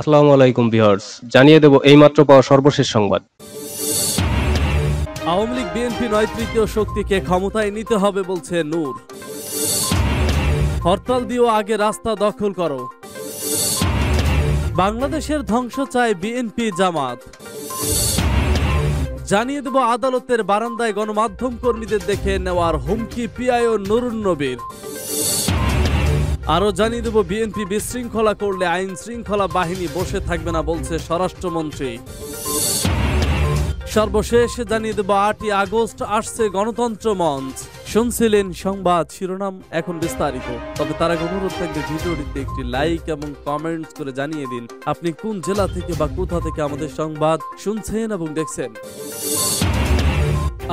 আসসালামু আলাইকুম ভিউয়ার্স জানিয়ে দেব এইমাত্র পাওয়া সর্বশেষ সংবাদ আওয়ামী লীগ বিএনপি নয় শক্তিকে ক্ষমতায় নিতে হবে বলছে নূর হরতাল দিয়েও আগে রাস্তা দখল করো বাংলাদেশের ধ্বংস চায় বিএনপি জামাত জানিয়ে দেব আদালতের বারান্দায় গণমাধ্যম কর্মীদের দেখে নেওয়ার হুমকি পিআইও নুরুন নবীর আরও জানিয়ে দেব বিএনপি বিশৃঙ্খলা করলে আইন শৃঙ্খলা বাহিনী বসে থাকবে না বলছে স্বরাষ্ট্রমন্ত্রী সর্বশেষ জানিয়ে দেব আটই আগস্ট আসছে গণতন্ত্র মঞ্চ শুনছিলেন সংবাদ শিরোনাম এখন বিস্তারিত তবে তারা অনুরোধ থাকবে ভিডিওটিতে একটি লাইক এবং কমেন্টস করে জানিয়ে দিন আপনি কোন জেলা থেকে বা কোথা থেকে আমাদের সংবাদ শুনছেন এবং দেখছেন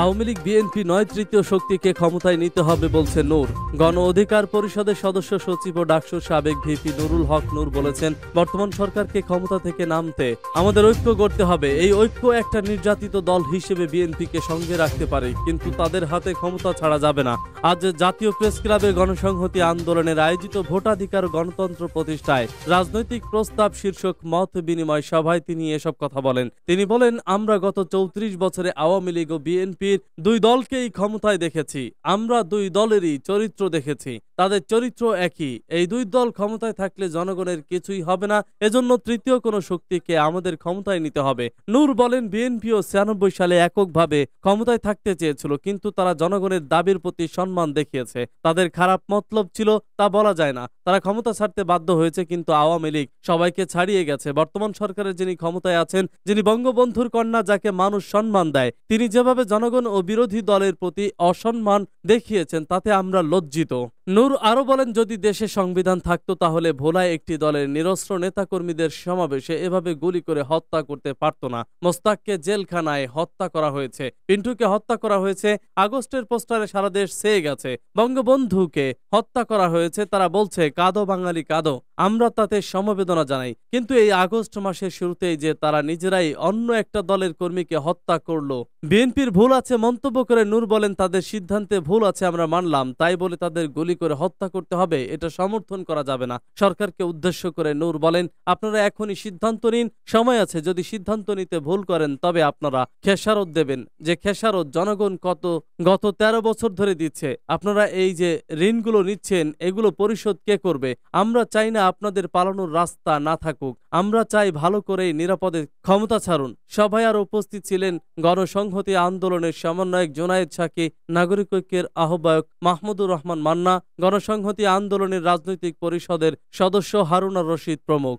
আওয়ামী লীগ বিএনপি নয় তৃতীয় শক্তিকে ক্ষমতায় নিতে হবে বলছে নূর গণ অধিকার পরিষদের সদস্য সচিব ও ডাকসুর সাবেক ভিপি নুরুল হক নূর বলেছেন বর্তমান সরকারকে ক্ষমতা থেকে নামতে আমাদের ঐক্য করতে হবে এই ঐক্য একটা নির্যাতিত দল হিসেবে বিএনপিকে সঙ্গে রাখতে পারে কিন্তু তাদের হাতে ক্ষমতা ছাড়া যাবে না আজ জাতীয় প্রেস ক্লাবের গণসংহতি আন্দোলনের আয়োজিত ভোটাধিকার গণতন্ত্র প্রতিষ্ঠায় রাজনৈতিক প্রস্তাব শীর্ষক মত বিনিময় সভায় তিনি এসব কথা বলেন তিনি বলেন আমরা গত চৌত্রিশ বছরে আওয়ামী লীগ ও বিএনপি বিএনপির দুই দলকেই ক্ষমতায় দেখেছি আমরা দুই দলেরই চরিত্র দেখেছি তাদের চরিত্র একই এই দুই দল ক্ষমতায় থাকলে জনগণের কিছুই হবে না এজন্য তৃতীয় কোনো শক্তিকে আমাদের ক্ষমতায় নিতে হবে নূর বলেন বিএনপিও ছিয়ানব্বই সালে এককভাবে ক্ষমতায় থাকতে চেয়েছিল কিন্তু তারা জনগণের দাবির প্রতি সম্মান দেখিয়েছে তাদের খারাপ মতলব ছিল তা বলা যায় না তারা ক্ষমতা ছাড়তে বাধ্য হয়েছে কিন্তু আওয়ামী লীগ সবাইকে ছাড়িয়ে গেছে বর্তমান সরকারের যিনি ক্ষমতায় আছেন যিনি বঙ্গবন্ধুর কন্যা যাকে মানুষ সম্মান দেয় তিনি যেভাবে জনগণ ও বিরোধী দলের প্রতি অসম্মান দেখিয়েছেন তাতে আমরা লজ্জিত নূর আলুর আরও বলেন যদি দেশে সংবিধান থাকতো তাহলে ভোলায় একটি দলের নিরস্ত্র নেতাকর্মীদের সমাবেশে এভাবে গুলি করে হত্যা করতে পারত না মোস্তাককে জেলখানায় হত্যা করা হয়েছে পিন্টুকে হত্যা করা হয়েছে আগস্টের পোস্টারে সারা দেশ সেয়ে গেছে বঙ্গবন্ধুকে হত্যা করা হয়েছে তারা বলছে কাদো বাঙালি কাদো আমরা তাতে সমবেদনা জানাই কিন্তু এই আগস্ট মাসের শুরুতেই যে তারা নিজেরাই অন্য একটা দলের কর্মীকে হত্যা করল বিএনপির ভুল আছে মন্তব্য করে নূর বলেন তাদের সিদ্ধান্তে ভুল আছে আমরা মানলাম তাই বলে তাদের গুলি করে হত্যা করতে হবে এটা সমর্থন করা যাবে না সরকারকে উদ্দেশ্য করে নূর বলেন আপনারা এখনই সিদ্ধান্ত নিন সময় আছে যদি সিদ্ধান্ত নিতে ভুল করেন তবে আপনারা খেসারত দেবেন যে খেসারত জনগণ কত গত ১৩ বছর ধরে দিচ্ছে আপনারা এই যে ঋণগুলো নিচ্ছেন এগুলো পরিশোধ কে করবে আমরা চাই না আপনাদের পালানোর রাস্তা না থাকুক আমরা চাই ভালো করে নিরাপদে ক্ষমতা ছাড়ুন সভায় আর উপস্থিত ছিলেন গণসংহতি আন্দোলনের সমন্বয়ক জোনায়েদ সাকি নাগরিক ঐক্যের আহ্বায়ক মাহমুদুর রহমান মান্না গণসংহতি আন্দোলনের রাজনৈতিক পরিষদের সদস্য হারুনা রশিদ প্রমুখ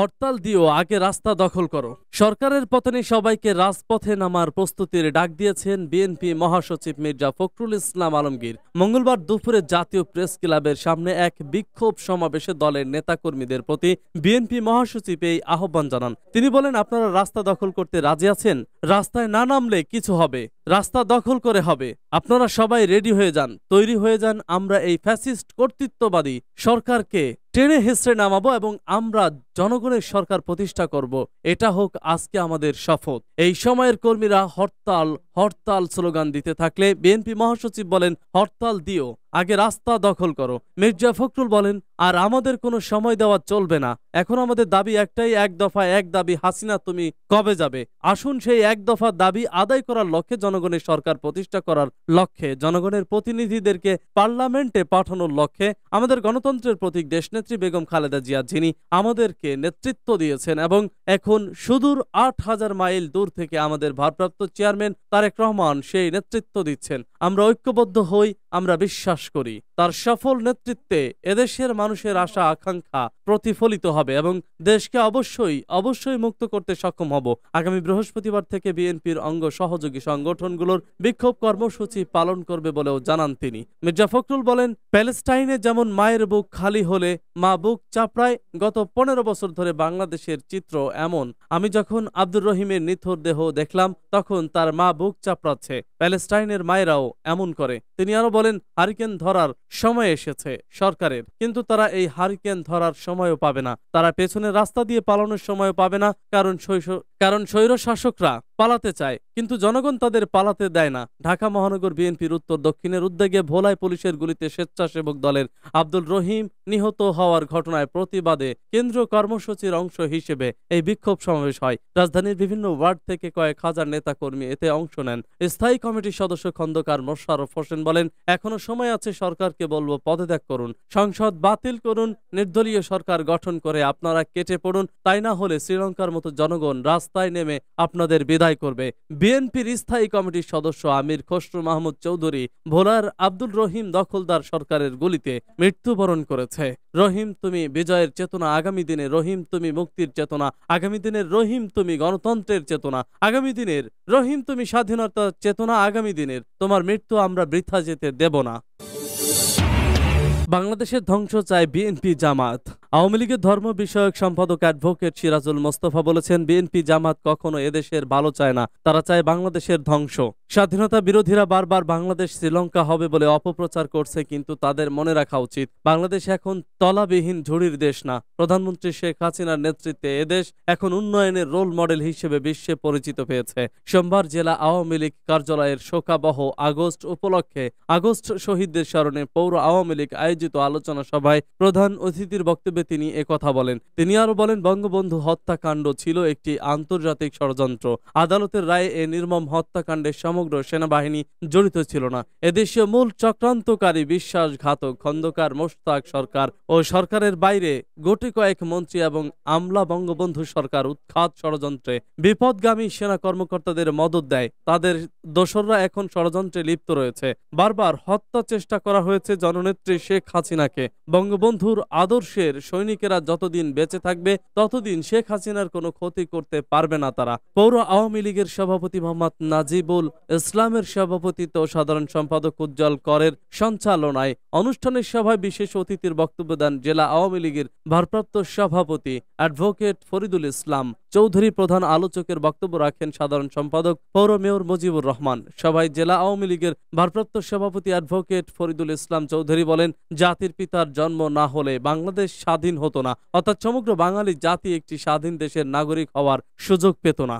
হরতাল দিয়েও আগে রাস্তা দখল করো সরকারের পতনে সবাইকে রাজপথে নামার প্রস্তুতির ডাক দিয়েছেন বিএনপি মহাসচিব মির্জা ফখরুল ইসলাম আলমগীর মঙ্গলবার দুপুরে জাতীয় প্রেস ক্লাবের সামনে এক বিক্ষোভ সমাবেশে দলের নেতাকর্মীদের প্রতি বিএনপি মহাসচিব এই আহ্বান জানান তিনি বলেন আপনারা রাস্তা দখল করতে রাজি আছেন রাস্তায় না নামলে কিছু হবে রাস্তা দখল করে হবে আপনারা সবাই রেডি হয়ে যান তৈরি হয়ে যান আমরা এই ফ্যাসিস্ট কর্তৃত্ববাদী সরকারকে টেনে হেসড়ে নামাবো এবং আমরা জনগণের সরকার প্রতিষ্ঠা করব এটা হোক আজকে আমাদের শপথ এই সময়ের কর্মীরা হরতাল হরতাল স্লোগান দিতে থাকলে বিএনপি মহাসচিব বলেন হরতাল দিও আগে রাস্তা দখল করো মির্জা ফখরুল বলেন আর আমাদের কোনো সময় দেওয়া চলবে না এখন আমাদের দাবি একটাই এক দফা এক দাবি হাসিনা তুমি কবে যাবে আসুন সেই এক দফা দাবি আদায় করার লক্ষ্যে জনগণের সরকার প্রতিষ্ঠা করার লক্ষ্যে জনগণের প্রতিনিধিদেরকে পার্লামেন্টে পাঠানোর লক্ষ্যে আমাদের গণতন্ত্রের প্রতীক দেশনেত্রী বেগম খালেদা জিয়া যিনি আমাদেরকে দলকে নেতৃত্ব দিয়েছেন এবং এখন সুদূর আট হাজার মাইল দূর থেকে আমাদের ভারপ্রাপ্ত চেয়ারম্যান তারেক রহমান সেই নেতৃত্ব দিচ্ছেন আমরা ঐক্যবদ্ধ হই আমরা বিশ্বাস করি তার সফল নেতৃত্বে এদেশের মানুষের আশা আকাঙ্ক্ষা প্রতিফলিত হবে এবং দেশকে অবশ্যই অবশ্যই মুক্ত করতে সক্ষম হব আগামী বৃহস্পতিবার থেকে বিএনপির অঙ্গ সহযোগী সংগঠনগুলোর বিক্ষোভ কর্মসূচি পালন করবে বলেও জানান তিনি মির্জা ফখরুল বলেন প্যালেস্টাইনে যেমন মায়ের বুক খালি হলে মা বুক চাপড়ায় গত পনেরো বছর ধরে বাংলাদেশের চিত্র এমন আমি যখন আব্দুর রহিমের নিথর দেহ দেখলাম তখন তার মা বুক চাপড়াচ্ছে প্যালেস্টাইনের মায়েরাও এমন করে তিনি আরো বলেন হারিকেন ধরার সময় এসেছে সরকারের কিন্তু তারা এই হারিকেন ধরার সময়ও পাবে না তারা পেছনে রাস্তা দিয়ে পালানোর সময়ও পাবে না কারণ শৈশ কারণ স্বৈর শাসকরা পালাতে চায় কিন্তু জনগণ তাদের পালাতে দেয় না ঢাকা মহানগর বিএনপির উত্তর দক্ষিণের উদ্যোগে ভোলায় পুলিশের গুলিতে স্বেচ্ছাসেবক দলের আব্দুল রহিম নিহত হওয়ার ঘটনায় প্রতিবাদে কেন্দ্রীয় কর্মসূচির অংশ হিসেবে এই বিক্ষোভ সমাবেশ হয় রাজধানীর বিভিন্ন ওয়ার্ড থেকে কয়েক হাজার নেতা কর্মী এতে অংশ নেন স্থায়ী কমিটির সদস্য খন্দকার মোশারফ হোসেন বলেন এখনো সময় আছে সরকারকে বলবো পদত্যাগ করুন সংসদ বাতিল করুন নির্দলীয় সরকার গঠন করে আপনারা কেটে পড়ুন তাই না হলে শ্রীলঙ্কার মতো জনগণ রাস্তায় নেমে আপনাদের বিদায় করবে বিএনপির স্থায়ী কমিটির সদস্য আমির খসরু মাহমুদ চৌধুরী ভোলার আব্দুল রহিম দখলদার সরকারের গুলিতে মৃত্যুবরণ করেছে দিয়েছে রহিম তুমি বিজয়ের চেতনা আগামী দিনে রহিম তুমি মুক্তির চেতনা আগামী দিনের রহিম তুমি গণতন্ত্রের চেতনা আগামী দিনের রহিম তুমি স্বাধীনতার চেতনা আগামী দিনের তোমার মৃত্যু আমরা বৃথা যেতে দেব না বাংলাদেশের ধ্বংস চায় বিএনপি জামাত আওয়ামী লীগের ধর্ম বিষয়ক সম্পাদক অ্যাডভোকেট সিরাজুল মোস্তফা বলেছেন বিএনপি জামাত কখনো এদেশের ভালো চায় না তারা চায় বাংলাদেশের ধ্বংস স্বাধীনতা বিরোধীরা বারবার বাংলাদেশ শ্রীলঙ্কা হবে বলে অপপ্রচার করছে কিন্তু তাদের মনে রাখা উচিত বাংলাদেশ এখন তলাবিহীন ঝুড়ির দেশ না প্রধানমন্ত্রী শেখ হাসিনার নেতৃত্বে এদেশ এখন উন্নয়নের রোল মডেল হিসেবে বিশ্বে পরিচিত পেয়েছে সোমবার জেলা আওয়ামী লীগ কার্যালয়ের শোকাবহ আগস্ট উপলক্ষে আগস্ট শহীদদের স্মরণে পৌর আওয়ামী লীগ আয়োজিত আলোচনা সভায় প্রধান অতিথির বক্তব্য বক্তব্যে তিনি কথা বলেন তিনি আরও বলেন বঙ্গবন্ধু হত্যাকাণ্ড ছিল একটি আন্তর্জাতিক ষড়যন্ত্র আদালতের রায়ে এ নির্মম হত্যাকাণ্ডে সমগ্র সেনাবাহিনী জড়িত ছিল না এদেশীয় মূল চক্রান্তকারী বিশ্বাসঘাতক খন্দকার মোস্তাক সরকার ও সরকারের বাইরে গোটি কয়েক মন্ত্রী এবং আমলা বঙ্গবন্ধু সরকার উৎখাত ষড়যন্ত্রে বিপদগামী সেনা কর্মকর্তাদের মদত দেয় তাদের দোসররা এখন ষড়যন্ত্রে লিপ্ত রয়েছে বারবার হত্যা চেষ্টা করা হয়েছে জননেত্রী শেখ হাসিনাকে বঙ্গবন্ধুর আদর্শের সৈনিকেরা যতদিন বেঁচে থাকবে ততদিন শেখ হাসিনার কোনো ক্ষতি করতে পারবে না তারা পৌর আওয়ামী লীগের সভাপতি মোহাম্মদ নাজিবুল ইসলামের সভাপতিত্ব সাধারণ সম্পাদক উজ্জ্বল করের সঞ্চালনায় অনুষ্ঠানের সভায় বিশেষ অতিথির বক্তব্য দেন জেলা আওয়ামী লীগের ভারপ্রাপ্ত সভাপতি অ্যাডভোকেট ফরিদুল ইসলাম চৌধুরী প্রধান আলোচকের বক্তব্য রাখেন সাধারণ সম্পাদক পৌর মেয়র মুজিবুর রহমান সভায় জেলা আওয়ামী লীগের ভারপ্রাপ্ত সভাপতি অ্যাডভোকেট ফরিদুল ইসলাম চৌধুরী বলেন জাতির পিতার জন্ম না হলে বাংলাদেশ স্বাধীন হতো না অর্থাৎ সমগ্র বাঙালি জাতি একটি স্বাধীন দেশের নাগরিক হওয়ার সুযোগ পেত না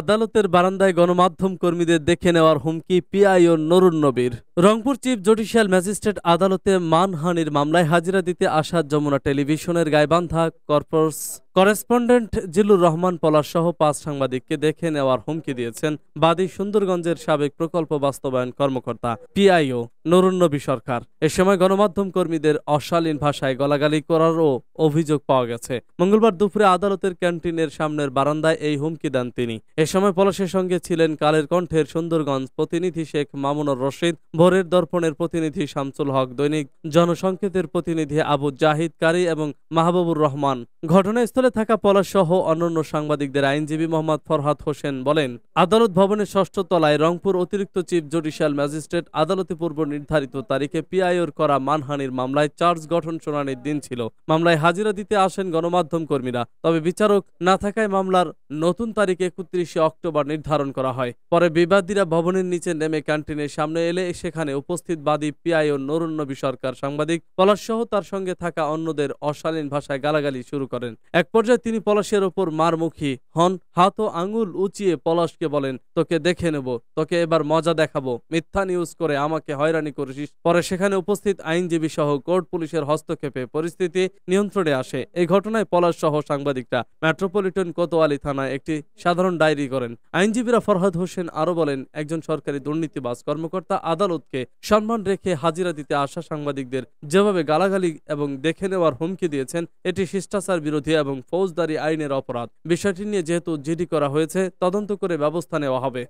আদালতের বারান্দায় গণমাধ্যম কর্মীদের দেখে নেওয়ার হুমকি পিআই ও নরুন নবীর রংপুর চিফ জুডিশিয়াল ম্যাজিস্ট্রেট আদালতে মানহানির মামলায় হাজিরা দিতে আসা যমুনা টেলিভিশনের গাইবান্ধা কর্পোরেস করেসপন্ডেন্ট জিলুর রহমান পলাশ সহ পাঁচ সাংবাদিককে দেখে নেওয়ার হুমকি দিয়েছেন বাদী সুন্দরগঞ্জের সাবেক প্রকল্প বাস্তবায়ন কর্মকর্তা পিআইও নুরুন্নবী সরকার এ সময় গণমাধ্যম কর্মীদের অশালীন ভাষায় গলাগালি করারও অভিযোগ পাওয়া গেছে মঙ্গলবার দুপুরে আদালতের ক্যান্টিনের সামনের বারান্দায় এই হুমকি দেন তিনি এ সময় পলাশের সঙ্গে ছিলেন কালের কণ্ঠের সুন্দরগঞ্জ প্রতিনিধি শেখ মামুনুর রশিদ ভোরের দর্পণের প্রতিনিধি শামসুল হক দৈনিক জনসংকেতের প্রতিনিধি আবু জাহিদ কারি এবং মাহবুবুর রহমান ঘটনাস্থলে থাকা পলাশ সহ অন্যান্য সাংবাদিকদের আইনজীবী মোহাম্মদ ফরহাদ হোসেন বলেন আদালত ভবনের ষষ্ঠ তলায় রংপুর অতিরিক্ত চিফ জুডিশিয়াল ম্যাজিস্ট্রেট আদালতে পূর্ব নির্ধারিত তারিখে পিআইওর করা মানহানির মামলায় চার্জ গঠন শুনানির দিন ছিল মামলায় হাজিরা দিতে আসেন গণমাধ্যম কর্মীরা তবে বিচারক না থাকায় মামলার নতুন তারিখ একত্রিশে অক্টোবর নির্ধারণ করা হয় পরে বিবাদীরা ভবনের নিচে নেমে ক্যান্টিনের সামনে এলে সেখানে উপস্থিত বাদী পিআইও নরুন নবী সরকার সাংবাদিক পলাশসহ তার সঙ্গে থাকা অন্যদের অশালীন ভাষায় গালাগালি শুরু করেন এক পর্যায়ে তিনি পলাশের ওপর মারমুখী হন হাত ও আঙুল উঁচিয়ে পলাশকে বলেন তোকে দেখে নেব তোকে এবার মজা দেখাবো মিথ্যা নিউজ করে আমাকে হয়রানি হয়রানি করেছিস পরে সেখানে উপস্থিত আইনজীবী সহ কোর্ট পুলিশের হস্তক্ষেপে পরিস্থিতি নিয়ন্ত্রণে আসে এই ঘটনায় পলাশ সহ সাংবাদিকরা মেট্রোপলিটন কোতোয়ালি থানায় একটি সাধারণ ডায়েরি করেন আইনজীবীরা ফরহাদ হোসেন আরও বলেন একজন সরকারি দুর্নীতিবাজ কর্মকর্তা আদালতকে সম্মান রেখে হাজিরা দিতে আসা সাংবাদিকদের যেভাবে গালাগালি এবং দেখে নেওয়ার হুমকি দিয়েছেন এটি শিষ্টাচার বিরোধী এবং ফৌজদারি আইনের অপরাধ বিষয়টি নিয়ে যেহেতু জিডি করা হয়েছে তদন্ত করে ব্যবস্থা নেওয়া হবে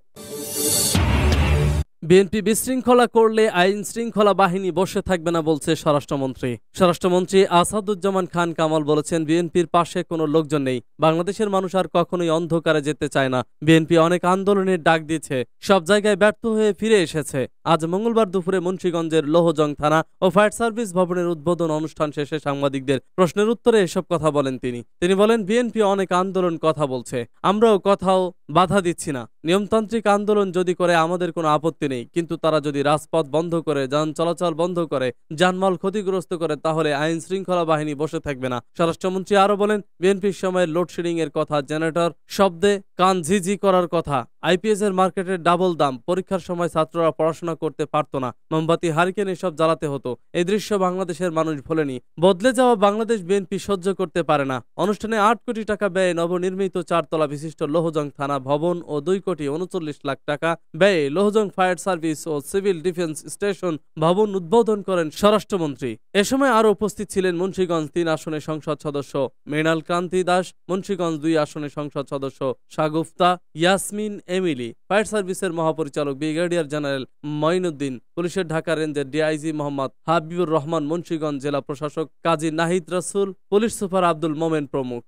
বিএনপি বিশৃঙ্খলা করলে আইন শৃঙ্খলা বাহিনী বসে থাকবে না বলছে স্বরাষ্ট্রমন্ত্রী স্বরাষ্ট্রমন্ত্রী আসাদুজ্জামান খান কামাল বলেছেন বিএনপির পাশে কোনো লোকজন নেই বাংলাদেশের মানুষ আর কখনোই অন্ধকারে যেতে চায় না বিএনপি অনেক আন্দোলনের ডাক দিয়েছে সব জায়গায় ব্যর্থ হয়ে ফিরে এসেছে আজ মঙ্গলবার দুপুরে মুন্সীগঞ্জের লোহজং থানা ও ফায়ার সার্ভিস ভবনের উদ্বোধন অনুষ্ঠান শেষে সাংবাদিকদের প্রশ্নের উত্তরে এসব কথা বলেন তিনি তিনি বলেন বিএনপি অনেক আন্দোলন কথা বলছে আমরাও কথাও বাধা দিচ্ছি না নিয়মতান্ত্রিক আন্দোলন যদি করে আমাদের কোনো আপত্তি নেই কিন্তু তারা যদি রাজপথ বন্ধ করে যান চলাচল বন্ধ করে যানমাল ক্ষতিগ্রস্ত করে তাহলে আইন শৃঙ্খলা বাহিনী বসে থাকবে না স্বরাষ্ট্রমন্ত্রী আরও বলেন বিএনপির সময় লোডশেডিং এর কথা জেনারেটর শব্দে কান ঝিঝি করার কথা আইপিএস এর মার্কেটে ডাবল দাম পরীক্ষার সময় ছাত্ররা পড়াশোনা করতে পারত না মোমবাতি হারিকেন এসব জ্বালাতে হতো এই দৃশ্য বাংলাদেশের মানুষ ভোলেনি বদলে যাওয়া বাংলাদেশ বিএনপি সহ্য করতে পারে না অনুষ্ঠানে আট কোটি টাকা ব্যয়ে নবনির্মিত চারতলা বিশিষ্ট লোহজং থানা ভবন ও দুই কোটি উনচল্লিশ লাখ টাকা ব্যয়ে লোহজং ফায়ার সার্ভিস ও সিভিল ডিফেন্স স্টেশন ভবন উদ্বোধন করেন স্বরাষ্ট্রমন্ত্রী এ সময় আরও উপস্থিত ছিলেন মুন্সীগঞ্জ তিন আসনে সংসদ সদস্য মৃণাল কান্তি দাস মুন্সীগঞ্জ দুই আসনে সংসদ সদস্য শাগুফতা ইয়াসমিন এমিলি ফায়ার সার্ভিসের মহাপরিচালক ব্রিগেডিয়ার জেনারেল মঈনুদ্দিন পুলিশের ঢাকা রেঞ্জের ডিআইজি মোহাম্মদ হাবিবুর রহমান মুন্সীগঞ্জ জেলা প্রশাসক কাজী নাহিদ রাসুল পুলিশ সুপার আব্দুল মোমেন প্রমুখ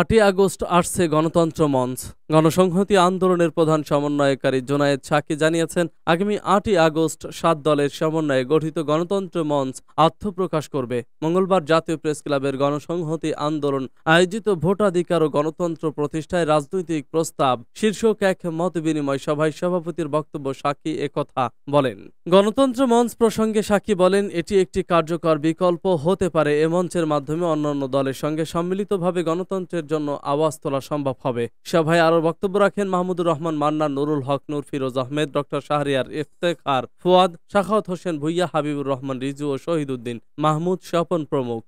আটই আগস্ট আসছে গণতন্ত্র মঞ্চ গণসংহতি আন্দোলনের প্রধান সমন্বয়কারী জোনায়েদ সাকি জানিয়েছেন আগামী আটই আগস্ট সাত দলের সমন্বয়ে গঠিত গণতন্ত্র মঞ্চ আত্মপ্রকাশ করবে মঙ্গলবার জাতীয় প্রেস ক্লাবের গণসংহতি আন্দোলন আয়োজিত ভোটাধিকার ও গণতন্ত্র প্রতিষ্ঠায় রাজনৈতিক প্রস্তাব শীর্ষক এক মত বিনিময় সভায় সভাপতির বক্তব্য সাক্ষী একথা বলেন গণতন্ত্র মঞ্চ প্রসঙ্গে সাক্ষী বলেন এটি একটি কার্যকর বিকল্প হতে পারে এ মঞ্চের মাধ্যমে অন্যান্য দলের সঙ্গে সম্মিলিতভাবে গণতন্ত্রের জন্য আওয়াজ তোলা সম্ভব হবে সভায় আরও আরও বক্তব্য রাখেন মাহমুদুর রহমান মান্না নুরুল হক নুর ফিরোজ আহমেদ ডক্টর শাহরিয়ার ইফতেখার ফুয়াদ শাখাত হোসেন ভুইয়া হাবিবুর রহমান রিজু ও শহীদ উদ্দিন মাহমুদ স্বপন প্রমুখ